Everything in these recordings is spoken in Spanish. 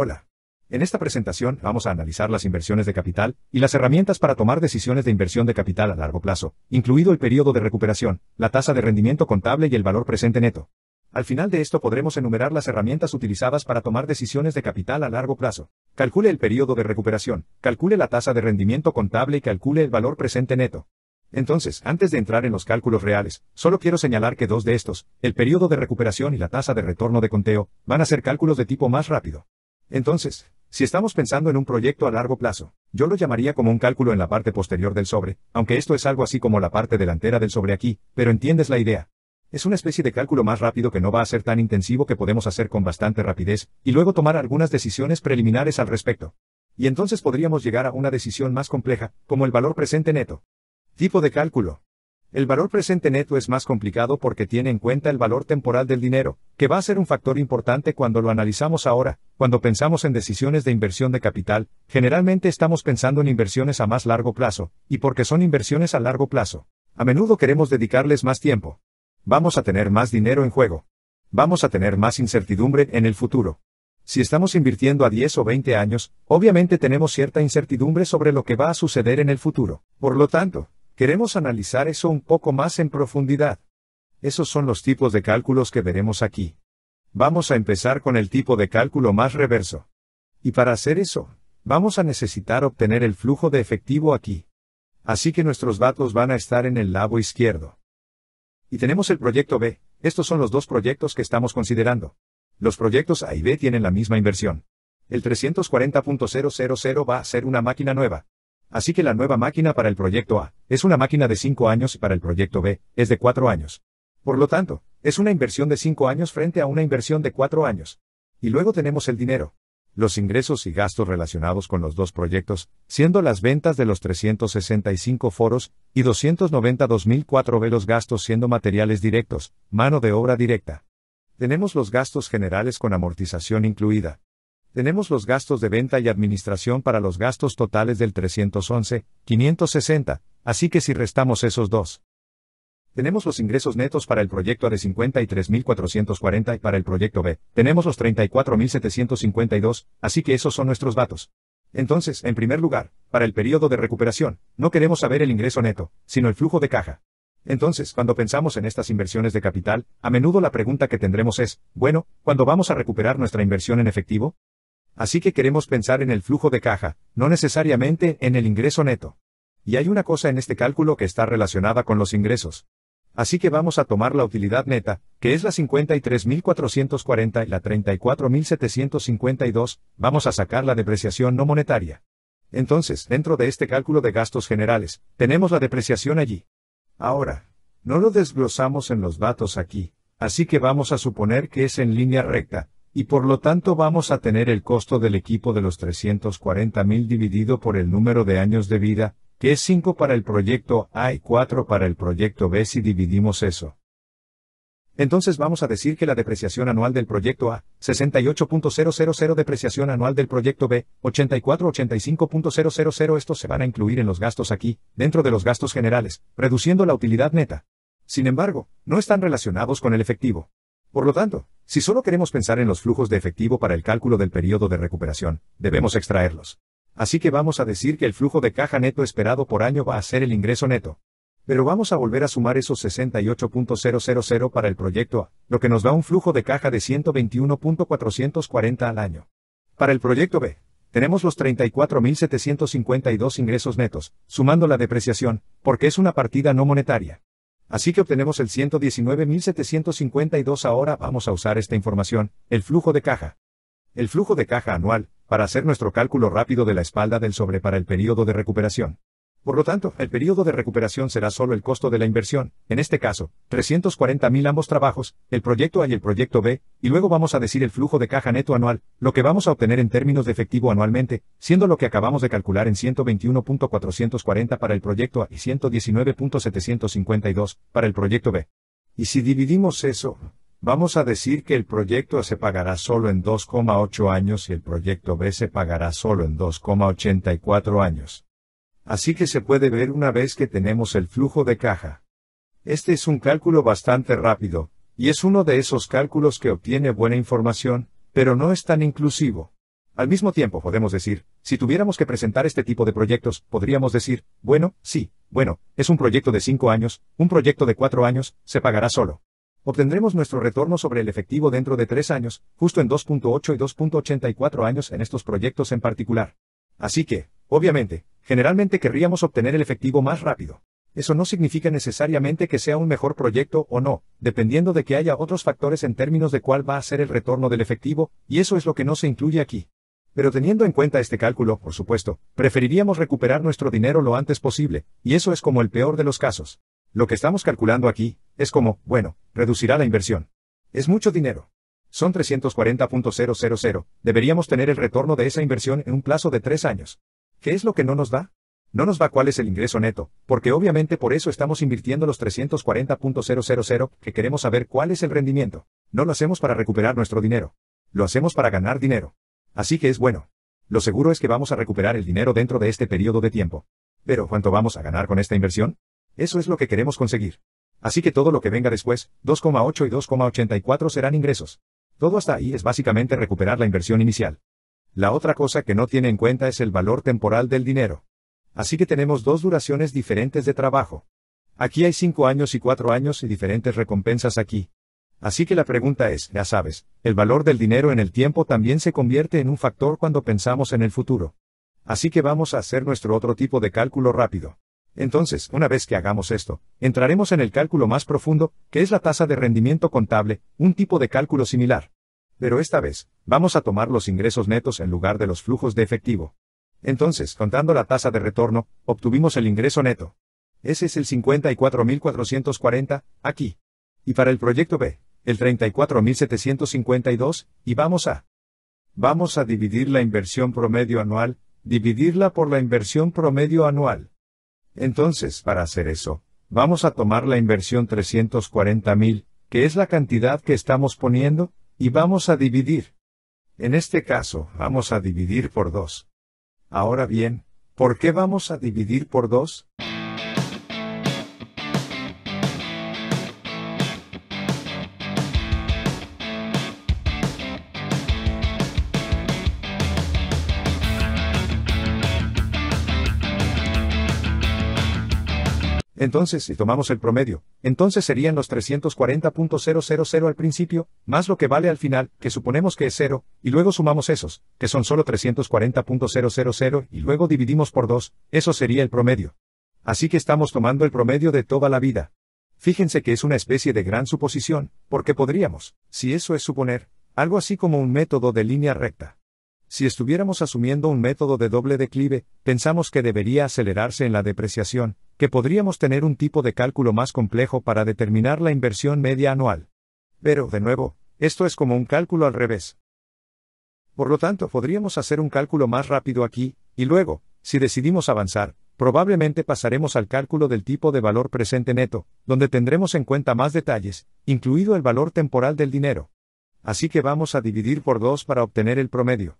Hola. En esta presentación vamos a analizar las inversiones de capital y las herramientas para tomar decisiones de inversión de capital a largo plazo, incluido el periodo de recuperación, la tasa de rendimiento contable y el valor presente neto. Al final de esto podremos enumerar las herramientas utilizadas para tomar decisiones de capital a largo plazo. Calcule el periodo de recuperación, calcule la tasa de rendimiento contable y calcule el valor presente neto. Entonces, antes de entrar en los cálculos reales, solo quiero señalar que dos de estos, el periodo de recuperación y la tasa de retorno de conteo, van a ser cálculos de tipo más rápido. Entonces, si estamos pensando en un proyecto a largo plazo, yo lo llamaría como un cálculo en la parte posterior del sobre, aunque esto es algo así como la parte delantera del sobre aquí, pero entiendes la idea. Es una especie de cálculo más rápido que no va a ser tan intensivo que podemos hacer con bastante rapidez, y luego tomar algunas decisiones preliminares al respecto. Y entonces podríamos llegar a una decisión más compleja, como el valor presente neto. Tipo de cálculo. El valor presente neto es más complicado porque tiene en cuenta el valor temporal del dinero, que va a ser un factor importante cuando lo analizamos ahora, cuando pensamos en decisiones de inversión de capital, generalmente estamos pensando en inversiones a más largo plazo, y porque son inversiones a largo plazo. A menudo queremos dedicarles más tiempo. Vamos a tener más dinero en juego. Vamos a tener más incertidumbre en el futuro. Si estamos invirtiendo a 10 o 20 años, obviamente tenemos cierta incertidumbre sobre lo que va a suceder en el futuro. Por lo tanto, Queremos analizar eso un poco más en profundidad. Esos son los tipos de cálculos que veremos aquí. Vamos a empezar con el tipo de cálculo más reverso. Y para hacer eso, vamos a necesitar obtener el flujo de efectivo aquí. Así que nuestros datos van a estar en el lado izquierdo. Y tenemos el proyecto B, estos son los dos proyectos que estamos considerando. Los proyectos A y B tienen la misma inversión. El 340.000 va a ser una máquina nueva, Así que la nueva máquina para el proyecto A es una máquina de 5 años y para el proyecto B es de 4 años. Por lo tanto, es una inversión de 5 años frente a una inversión de 4 años. Y luego tenemos el dinero. Los ingresos y gastos relacionados con los dos proyectos, siendo las ventas de los 365 foros y 292.004 los gastos siendo materiales directos, mano de obra directa. Tenemos los gastos generales con amortización incluida, tenemos los gastos de venta y administración para los gastos totales del 311, 560, así que si restamos esos dos. Tenemos los ingresos netos para el proyecto A de 53.440 y para el proyecto B. Tenemos los 34.752, así que esos son nuestros datos. Entonces, en primer lugar, para el periodo de recuperación, no queremos saber el ingreso neto, sino el flujo de caja. Entonces, cuando pensamos en estas inversiones de capital, a menudo la pregunta que tendremos es, bueno, ¿cuándo vamos a recuperar nuestra inversión en efectivo? Así que queremos pensar en el flujo de caja, no necesariamente en el ingreso neto. Y hay una cosa en este cálculo que está relacionada con los ingresos. Así que vamos a tomar la utilidad neta, que es la 53.440 y la 34.752, vamos a sacar la depreciación no monetaria. Entonces, dentro de este cálculo de gastos generales, tenemos la depreciación allí. Ahora, no lo desglosamos en los datos aquí, así que vamos a suponer que es en línea recta, y por lo tanto vamos a tener el costo del equipo de los 340.000 dividido por el número de años de vida, que es 5 para el proyecto A y 4 para el proyecto B si dividimos eso. Entonces vamos a decir que la depreciación anual del proyecto A, 68.000 depreciación anual del proyecto B, 84.85.000 estos se van a incluir en los gastos aquí, dentro de los gastos generales, reduciendo la utilidad neta. Sin embargo, no están relacionados con el efectivo. Por lo tanto, si solo queremos pensar en los flujos de efectivo para el cálculo del periodo de recuperación, debemos extraerlos. Así que vamos a decir que el flujo de caja neto esperado por año va a ser el ingreso neto. Pero vamos a volver a sumar esos 68.000 para el proyecto A, lo que nos da un flujo de caja de 121.440 al año. Para el proyecto B, tenemos los 34.752 ingresos netos, sumando la depreciación, porque es una partida no monetaria. Así que obtenemos el 119.752 ahora vamos a usar esta información, el flujo de caja. El flujo de caja anual, para hacer nuestro cálculo rápido de la espalda del sobre para el periodo de recuperación. Por lo tanto, el periodo de recuperación será solo el costo de la inversión, en este caso, 340.000 ambos trabajos, el proyecto A y el proyecto B, y luego vamos a decir el flujo de caja neto anual, lo que vamos a obtener en términos de efectivo anualmente, siendo lo que acabamos de calcular en 121.440 para el proyecto A y 119.752 para el proyecto B. Y si dividimos eso, Vamos a decir que el proyecto A se pagará solo en 2,8 años y el proyecto B se pagará solo en 2,84 años. Así que se puede ver una vez que tenemos el flujo de caja. Este es un cálculo bastante rápido, y es uno de esos cálculos que obtiene buena información, pero no es tan inclusivo. Al mismo tiempo podemos decir, si tuviéramos que presentar este tipo de proyectos, podríamos decir, bueno, sí, bueno, es un proyecto de 5 años, un proyecto de 4 años, se pagará solo. Obtendremos nuestro retorno sobre el efectivo dentro de 3 años, justo en 2.8 y 2.84 años en estos proyectos en particular. Así que, Obviamente, generalmente querríamos obtener el efectivo más rápido. Eso no significa necesariamente que sea un mejor proyecto o no, dependiendo de que haya otros factores en términos de cuál va a ser el retorno del efectivo, y eso es lo que no se incluye aquí. Pero teniendo en cuenta este cálculo, por supuesto, preferiríamos recuperar nuestro dinero lo antes posible, y eso es como el peor de los casos. Lo que estamos calculando aquí, es como, bueno, reducirá la inversión. Es mucho dinero. Son 340.000, deberíamos tener el retorno de esa inversión en un plazo de tres años. ¿Qué es lo que no nos da? No nos va cuál es el ingreso neto, porque obviamente por eso estamos invirtiendo los 340.000 que queremos saber cuál es el rendimiento. No lo hacemos para recuperar nuestro dinero. Lo hacemos para ganar dinero. Así que es bueno. Lo seguro es que vamos a recuperar el dinero dentro de este periodo de tiempo. Pero ¿cuánto vamos a ganar con esta inversión? Eso es lo que queremos conseguir. Así que todo lo que venga después, 2,8 y 2,84 serán ingresos. Todo hasta ahí es básicamente recuperar la inversión inicial. La otra cosa que no tiene en cuenta es el valor temporal del dinero. Así que tenemos dos duraciones diferentes de trabajo. Aquí hay 5 años y 4 años y diferentes recompensas aquí. Así que la pregunta es, ya sabes, el valor del dinero en el tiempo también se convierte en un factor cuando pensamos en el futuro. Así que vamos a hacer nuestro otro tipo de cálculo rápido. Entonces, una vez que hagamos esto, entraremos en el cálculo más profundo, que es la tasa de rendimiento contable, un tipo de cálculo similar. Pero esta vez, vamos a tomar los ingresos netos en lugar de los flujos de efectivo. Entonces, contando la tasa de retorno, obtuvimos el ingreso neto. Ese es el 54.440, aquí. Y para el proyecto B, el 34.752, y vamos a... Vamos a dividir la inversión promedio anual, dividirla por la inversión promedio anual. Entonces, para hacer eso, vamos a tomar la inversión 340.000, que es la cantidad que estamos poniendo, y vamos a dividir. En este caso, vamos a dividir por 2. Ahora bien, ¿por qué vamos a dividir por 2? Entonces, si tomamos el promedio, entonces serían los 340.000 al principio, más lo que vale al final, que suponemos que es 0, y luego sumamos esos, que son solo 340.000, y luego dividimos por 2, eso sería el promedio. Así que estamos tomando el promedio de toda la vida. Fíjense que es una especie de gran suposición, porque podríamos, si eso es suponer, algo así como un método de línea recta. Si estuviéramos asumiendo un método de doble declive, pensamos que debería acelerarse en la depreciación, que podríamos tener un tipo de cálculo más complejo para determinar la inversión media anual. Pero, de nuevo, esto es como un cálculo al revés. Por lo tanto, podríamos hacer un cálculo más rápido aquí, y luego, si decidimos avanzar, probablemente pasaremos al cálculo del tipo de valor presente neto, donde tendremos en cuenta más detalles, incluido el valor temporal del dinero. Así que vamos a dividir por dos para obtener el promedio.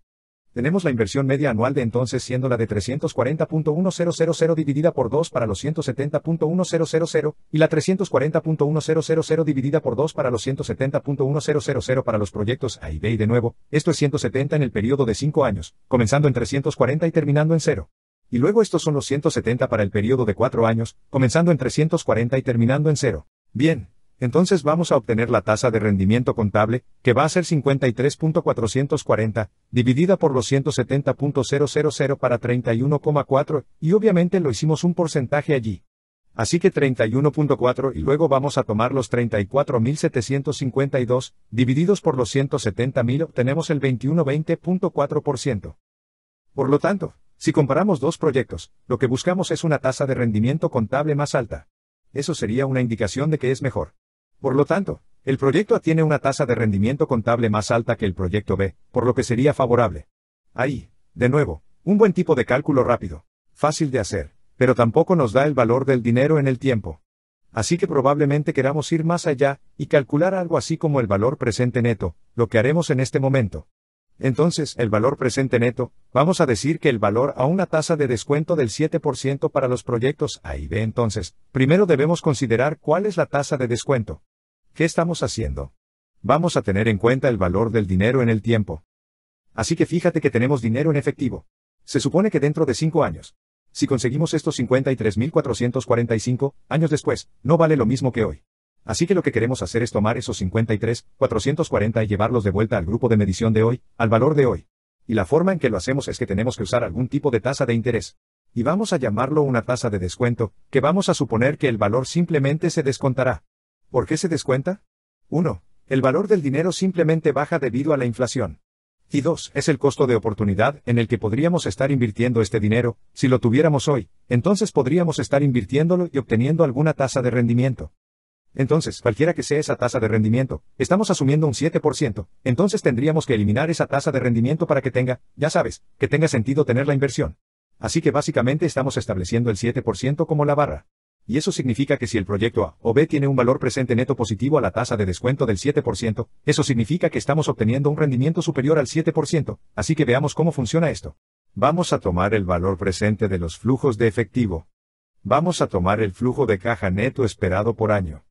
Tenemos la inversión media anual de entonces siendo la de 340.1000 dividida por 2 para los 170.1000 y la 340.1000 dividida por 2 para los 170.1000 para los proyectos A y B y de nuevo, esto es 170 en el periodo de 5 años, comenzando en 340 y terminando en 0. Y luego estos son los 170 para el periodo de 4 años, comenzando en 340 y terminando en 0. Bien, entonces vamos a obtener la tasa de rendimiento contable, que va a ser 53.440, dividida por los 170.000 para 31,4, y obviamente lo hicimos un porcentaje allí. Así que 31.4 y luego vamos a tomar los 34.752, divididos por los 170.000 obtenemos el 21.20.4%. Por lo tanto, si comparamos dos proyectos, lo que buscamos es una tasa de rendimiento contable más alta. Eso sería una indicación de que es mejor. Por lo tanto, el proyecto A tiene una tasa de rendimiento contable más alta que el proyecto B, por lo que sería favorable. Ahí, de nuevo, un buen tipo de cálculo rápido, fácil de hacer, pero tampoco nos da el valor del dinero en el tiempo. Así que probablemente queramos ir más allá, y calcular algo así como el valor presente neto, lo que haremos en este momento. Entonces, el valor presente neto, vamos a decir que el valor a una tasa de descuento del 7% para los proyectos A y B entonces, primero debemos considerar cuál es la tasa de descuento. ¿Qué estamos haciendo? Vamos a tener en cuenta el valor del dinero en el tiempo. Así que fíjate que tenemos dinero en efectivo. Se supone que dentro de 5 años, si conseguimos estos 53.445 años después, no vale lo mismo que hoy. Así que lo que queremos hacer es tomar esos 53, 440 y llevarlos de vuelta al grupo de medición de hoy, al valor de hoy. Y la forma en que lo hacemos es que tenemos que usar algún tipo de tasa de interés. Y vamos a llamarlo una tasa de descuento, que vamos a suponer que el valor simplemente se descontará. ¿Por qué se descuenta? 1. El valor del dinero simplemente baja debido a la inflación. Y 2. Es el costo de oportunidad en el que podríamos estar invirtiendo este dinero, si lo tuviéramos hoy, entonces podríamos estar invirtiéndolo y obteniendo alguna tasa de rendimiento. Entonces, cualquiera que sea esa tasa de rendimiento, estamos asumiendo un 7%, entonces tendríamos que eliminar esa tasa de rendimiento para que tenga, ya sabes, que tenga sentido tener la inversión. Así que básicamente estamos estableciendo el 7% como la barra. Y eso significa que si el proyecto A o B tiene un valor presente neto positivo a la tasa de descuento del 7%, eso significa que estamos obteniendo un rendimiento superior al 7%, así que veamos cómo funciona esto. Vamos a tomar el valor presente de los flujos de efectivo. Vamos a tomar el flujo de caja neto esperado por año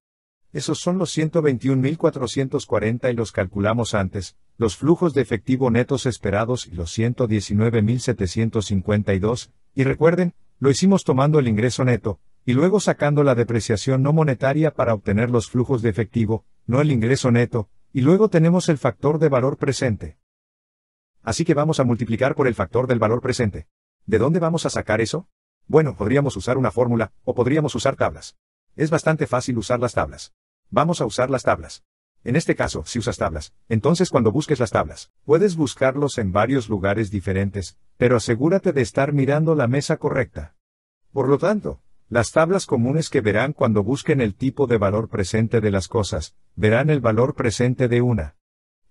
esos son los 121.440 y los calculamos antes, los flujos de efectivo netos esperados y los 119.752, y recuerden, lo hicimos tomando el ingreso neto, y luego sacando la depreciación no monetaria para obtener los flujos de efectivo, no el ingreso neto, y luego tenemos el factor de valor presente. Así que vamos a multiplicar por el factor del valor presente. ¿De dónde vamos a sacar eso? Bueno, podríamos usar una fórmula, o podríamos usar tablas. Es bastante fácil usar las tablas. Vamos a usar las tablas. En este caso, si usas tablas, entonces cuando busques las tablas, puedes buscarlos en varios lugares diferentes, pero asegúrate de estar mirando la mesa correcta. Por lo tanto, las tablas comunes que verán cuando busquen el tipo de valor presente de las cosas, verán el valor presente de una.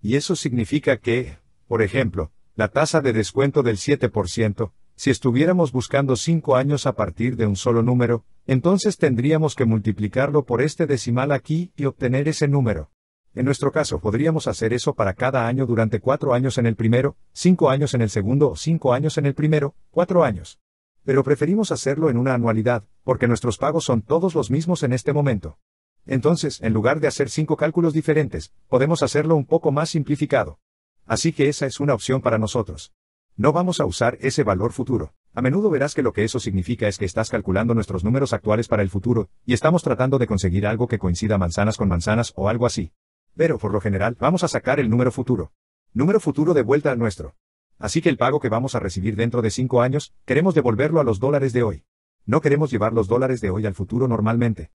Y eso significa que, por ejemplo, la tasa de descuento del 7%, si estuviéramos buscando 5 años a partir de un solo número, entonces tendríamos que multiplicarlo por este decimal aquí y obtener ese número. En nuestro caso podríamos hacer eso para cada año durante cuatro años en el primero, cinco años en el segundo, o cinco años en el primero, cuatro años. Pero preferimos hacerlo en una anualidad, porque nuestros pagos son todos los mismos en este momento. Entonces, en lugar de hacer cinco cálculos diferentes, podemos hacerlo un poco más simplificado. Así que esa es una opción para nosotros. No vamos a usar ese valor futuro. A menudo verás que lo que eso significa es que estás calculando nuestros números actuales para el futuro, y estamos tratando de conseguir algo que coincida manzanas con manzanas o algo así. Pero por lo general, vamos a sacar el número futuro. Número futuro de vuelta al nuestro. Así que el pago que vamos a recibir dentro de cinco años, queremos devolverlo a los dólares de hoy. No queremos llevar los dólares de hoy al futuro normalmente.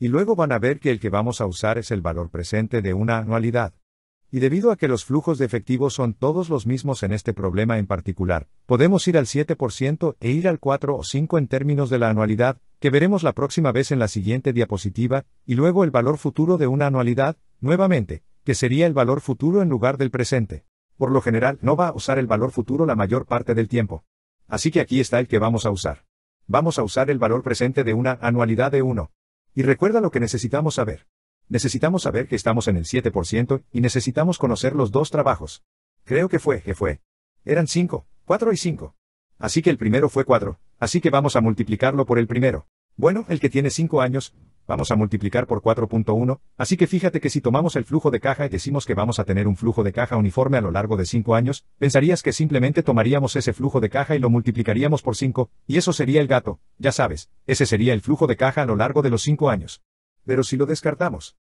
Y luego van a ver que el que vamos a usar es el valor presente de una anualidad y debido a que los flujos de efectivo son todos los mismos en este problema en particular, podemos ir al 7% e ir al 4 o 5 en términos de la anualidad, que veremos la próxima vez en la siguiente diapositiva, y luego el valor futuro de una anualidad, nuevamente, que sería el valor futuro en lugar del presente. Por lo general, no va a usar el valor futuro la mayor parte del tiempo. Así que aquí está el que vamos a usar. Vamos a usar el valor presente de una anualidad de 1. Y recuerda lo que necesitamos saber. Necesitamos saber que estamos en el 7% y necesitamos conocer los dos trabajos. Creo que fue, que fue. Eran 5, 4 y 5. Así que el primero fue 4, así que vamos a multiplicarlo por el primero. Bueno, el que tiene 5 años, vamos a multiplicar por 4.1, así que fíjate que si tomamos el flujo de caja y decimos que vamos a tener un flujo de caja uniforme a lo largo de 5 años, pensarías que simplemente tomaríamos ese flujo de caja y lo multiplicaríamos por 5, y eso sería el gato, ya sabes, ese sería el flujo de caja a lo largo de los 5 años. Pero si lo descartamos,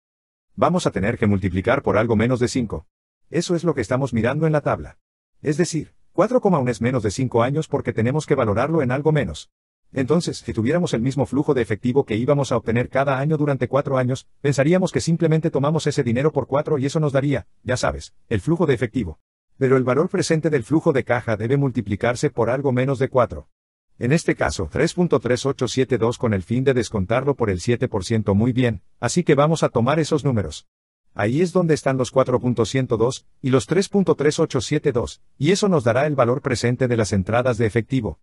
vamos a tener que multiplicar por algo menos de 5. Eso es lo que estamos mirando en la tabla. Es decir, 4,1 es menos de 5 años porque tenemos que valorarlo en algo menos. Entonces, si tuviéramos el mismo flujo de efectivo que íbamos a obtener cada año durante 4 años, pensaríamos que simplemente tomamos ese dinero por 4 y eso nos daría, ya sabes, el flujo de efectivo. Pero el valor presente del flujo de caja debe multiplicarse por algo menos de 4. En este caso, 3.3872 con el fin de descontarlo por el 7% muy bien, así que vamos a tomar esos números. Ahí es donde están los 4.102 y los 3.3872, y eso nos dará el valor presente de las entradas de efectivo.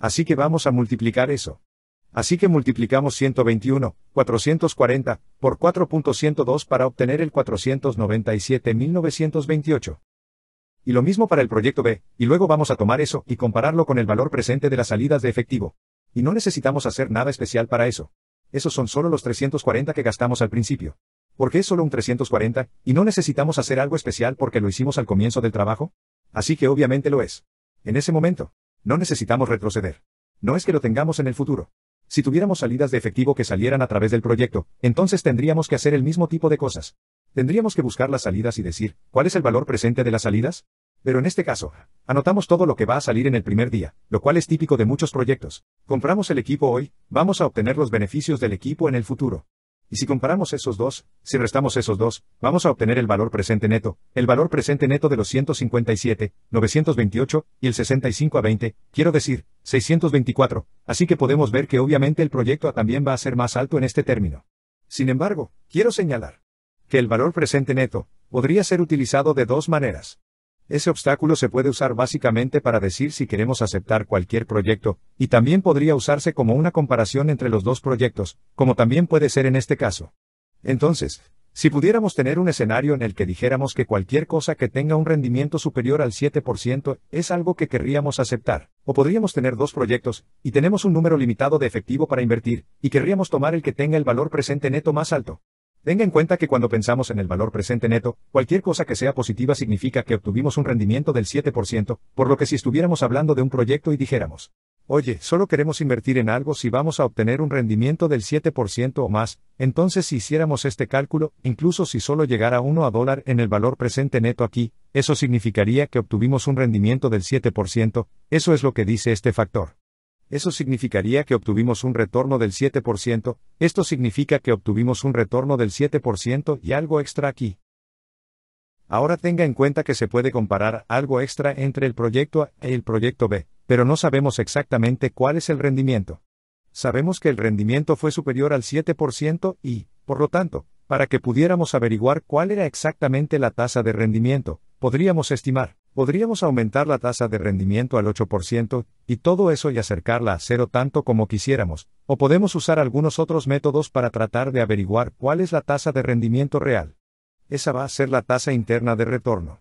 Así que vamos a multiplicar eso. Así que multiplicamos 121, 440, por 4.102 para obtener el 497.928. Y lo mismo para el proyecto B, y luego vamos a tomar eso y compararlo con el valor presente de las salidas de efectivo. Y no necesitamos hacer nada especial para eso. Esos son solo los 340 que gastamos al principio. ¿Por qué es solo un 340, y no necesitamos hacer algo especial porque lo hicimos al comienzo del trabajo? Así que obviamente lo es. En ese momento, no necesitamos retroceder. No es que lo tengamos en el futuro. Si tuviéramos salidas de efectivo que salieran a través del proyecto, entonces tendríamos que hacer el mismo tipo de cosas. Tendríamos que buscar las salidas y decir, ¿cuál es el valor presente de las salidas? Pero en este caso, anotamos todo lo que va a salir en el primer día, lo cual es típico de muchos proyectos. Compramos el equipo hoy, vamos a obtener los beneficios del equipo en el futuro. Y si comparamos esos dos, si restamos esos dos, vamos a obtener el valor presente neto, el valor presente neto de los 157, 928, y el 65 a 20, quiero decir, 624, así que podemos ver que obviamente el proyecto A también va a ser más alto en este término. Sin embargo, quiero señalar que el valor presente neto, podría ser utilizado de dos maneras. Ese obstáculo se puede usar básicamente para decir si queremos aceptar cualquier proyecto, y también podría usarse como una comparación entre los dos proyectos, como también puede ser en este caso. Entonces, si pudiéramos tener un escenario en el que dijéramos que cualquier cosa que tenga un rendimiento superior al 7% es algo que querríamos aceptar, o podríamos tener dos proyectos, y tenemos un número limitado de efectivo para invertir, y querríamos tomar el que tenga el valor presente neto más alto. Tenga en cuenta que cuando pensamos en el valor presente neto, cualquier cosa que sea positiva significa que obtuvimos un rendimiento del 7%, por lo que si estuviéramos hablando de un proyecto y dijéramos, oye, solo queremos invertir en algo si vamos a obtener un rendimiento del 7% o más, entonces si hiciéramos este cálculo, incluso si solo llegara 1 a dólar en el valor presente neto aquí, eso significaría que obtuvimos un rendimiento del 7%, eso es lo que dice este factor eso significaría que obtuvimos un retorno del 7%, esto significa que obtuvimos un retorno del 7% y algo extra aquí. Ahora tenga en cuenta que se puede comparar algo extra entre el proyecto A y el proyecto B, pero no sabemos exactamente cuál es el rendimiento. Sabemos que el rendimiento fue superior al 7% y, por lo tanto, para que pudiéramos averiguar cuál era exactamente la tasa de rendimiento, podríamos estimar Podríamos aumentar la tasa de rendimiento al 8% y todo eso y acercarla a cero tanto como quisiéramos, o podemos usar algunos otros métodos para tratar de averiguar cuál es la tasa de rendimiento real. Esa va a ser la tasa interna de retorno.